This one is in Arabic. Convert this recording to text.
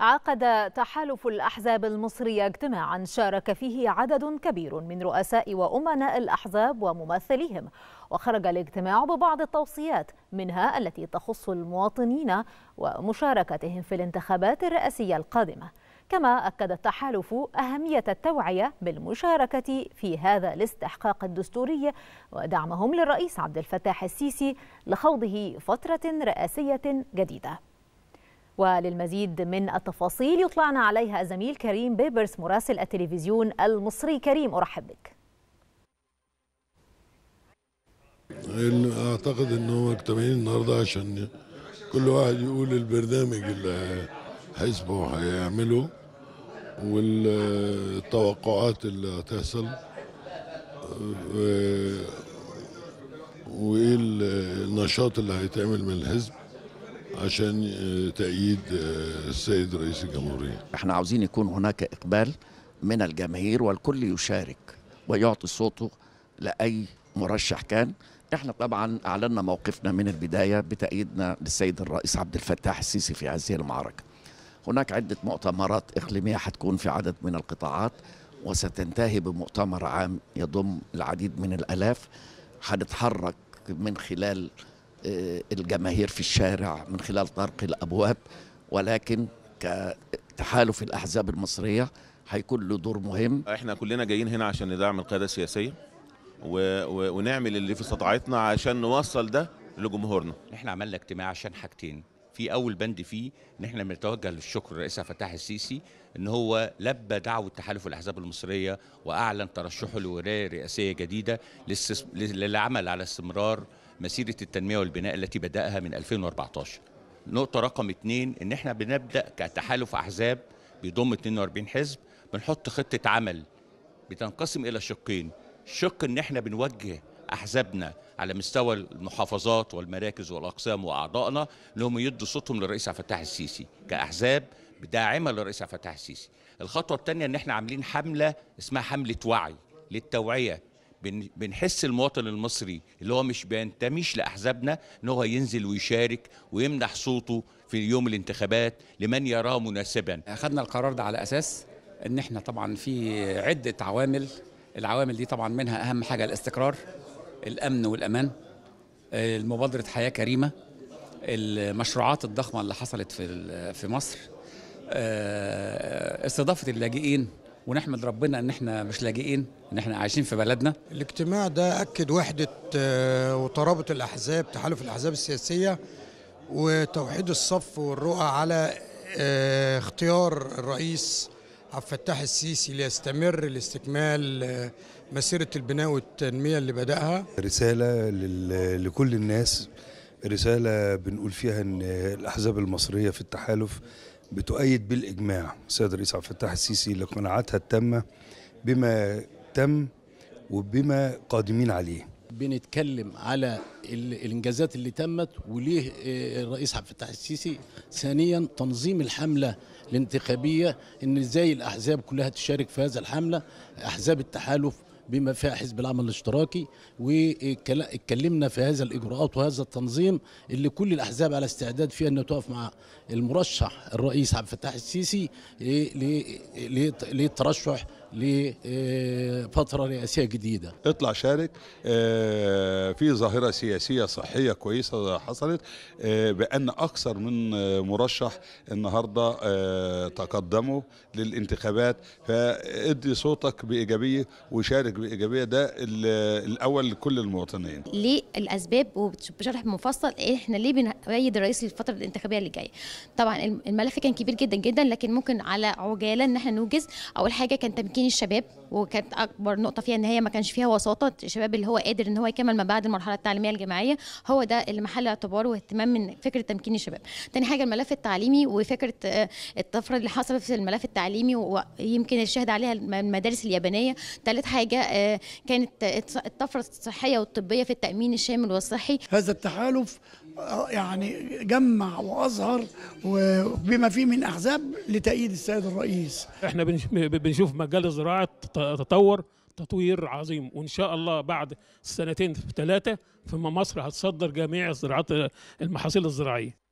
عقد تحالف الأحزاب المصرية اجتماعا شارك فيه عدد كبير من رؤساء وأمناء الأحزاب وممثليهم وخرج الاجتماع ببعض التوصيات منها التي تخص المواطنين ومشاركتهم في الانتخابات الرئاسية القادمة كما أكد التحالف أهمية التوعية بالمشاركة في هذا الاستحقاق الدستوري ودعمهم للرئيس عبد الفتاح السيسي لخوضه فترة رئاسية جديدة وللمزيد من التفاصيل يطلعنا عليها الزميل كريم بيبرس مراسل التلفزيون المصري كريم أرحب بك اعتقد ان هم مجتمعين النهارده عشان كل واحد يقول البرنامج اللي حزبه هيعمله والتوقعات اللي هتحصل وايه النشاط اللي هيتعمل من الحزب عشان آه، تأييد آه، السيد رئيس الجمهورية احنا عاوزين يكون هناك إقبال من الجماهير والكل يشارك ويعطي صوته لأي مرشح كان احنا طبعا اعلنا موقفنا من البدايه بتاييدنا للسيد الرئيس عبد الفتاح السيسي في هذه المعركه. هناك عده مؤتمرات اقليميه حتكون في عدد من القطاعات وستنتهي بمؤتمر عام يضم العديد من الالاف حنتحرك من خلال آه، الجماهير في الشارع من خلال طرق الابواب ولكن كتحالف الاحزاب المصريه هيكون له دور مهم احنا كلنا جايين هنا عشان ندعم القياده السياسيه و... و... ونعمل اللي في استطاعتنا عشان نوصل ده لجمهورنا احنا عملنا اجتماع عشان حاجتين في اول بند فيه ان احنا بنتوجه للشكر الرئيس فتاح السيسي ان هو لبى دعوه تحالف الاحزاب المصريه واعلن ترشحه لولايه رئاسيه جديده للعمل على استمرار مسيرة التنمية والبناء التي بدأها من 2014 نقطة رقم اثنين ان احنا بنبدأ كتحالف احزاب بيضم 42 حزب بنحط خطة عمل بتنقسم الى شقين شق ان احنا بنوجه احزابنا على مستوى المحافظات والمراكز والاقسام واعضائنا انهم يدوا صوتهم للرئيس عبد الفتاح السيسي كاحزاب داعمه للرئيس عبد الفتاح السيسي. الخطوه الثانيه ان احنا عاملين حمله اسمها حمله وعي للتوعيه بنحس المواطن المصري اللي هو مش بينتميش لاحزابنا ان هو ينزل ويشارك ويمنح صوته في يوم الانتخابات لمن يراه مناسبا. اخذنا القرار ده على اساس ان احنا طبعا في عده عوامل العوامل دي طبعا منها اهم حاجه الاستقرار الامن والامان المبادره حياه كريمه المشروعات الضخمه اللي حصلت في في مصر آه، استضافه اللاجئين ونحمد ربنا ان احنا مش لاجئين ان احنا عايشين في بلدنا الاجتماع ده اكد وحده آه، وترابط الاحزاب تحالف الاحزاب السياسيه وتوحيد الصف والرؤى على آه، اختيار الرئيس عبد الفتاح السيسي ليستمر لاستكمال آه، مسيره البناء والتنميه اللي بداها رساله لكل الناس رساله بنقول فيها ان الاحزاب المصريه في التحالف بتؤيد بالاجماع السيد الرئيس عبد الفتاح السيسي لقناعاتها التامه بما تم وبما قادمين عليه بنتكلم على الانجازات اللي تمت وليه آه، الرئيس عبد الفتاح السيسي ثانيا تنظيم الحمله الانتخابيه ان ازاي الاحزاب كلها تشارك في هذا الحمله احزاب التحالف بما فيها حزب العمل الاشتراكي واتكلمنا في هذا الاجراءات وهذا التنظيم اللي كل الاحزاب على استعداد فيها انها تقف مع المرشح الرئيس عبد الفتاح السيسي للترشح لفترة رئاسية جديدة اطلع شارك آه، في ظاهرة سياسية صحية كويسة حصلت آه، بأن أكثر من مرشح النهاردة آه، تقدموا للانتخابات فادي صوتك بإيجابية وشارك بإيجابية ده الأول لكل المواطنين ليه الأسباب وبشرح مفصل احنا ليه بنأيد الرئيس للفترة الانتخابية اللي جاية طبعا الملف كان كبير جدا جدا لكن ممكن على عجالة ان احنا نوجز أول حاجة كان تمكين الشباب وكانت اكبر نقطه فيها ان هي ما كانش فيها وساطه الشباب اللي هو قادر ان هو يكمل ما بعد المرحله التعليميه الجامعيه هو ده اللي محل اعتبار واهتمام من فكره تمكين الشباب تاني حاجه الملف التعليمي وفكره آه، الطفره اللي حصلت في الملف التعليمي ويمكن الشاهد عليها المدارس اليابانيه ثالث حاجه آه، كانت الطفره الصحيه والطبيه في التامين الشامل والصحي هذا التحالف آه، يعني جمع واظهر بما فيه من احزاب لتأييد السيد الرئيس احنا بنشوف مجال زراعه تطور تطوير عظيم وان شاء الله بعد سنتين ثلاثه فما مصر هتصدر جميع الزراعات المحاصيل الزراعيه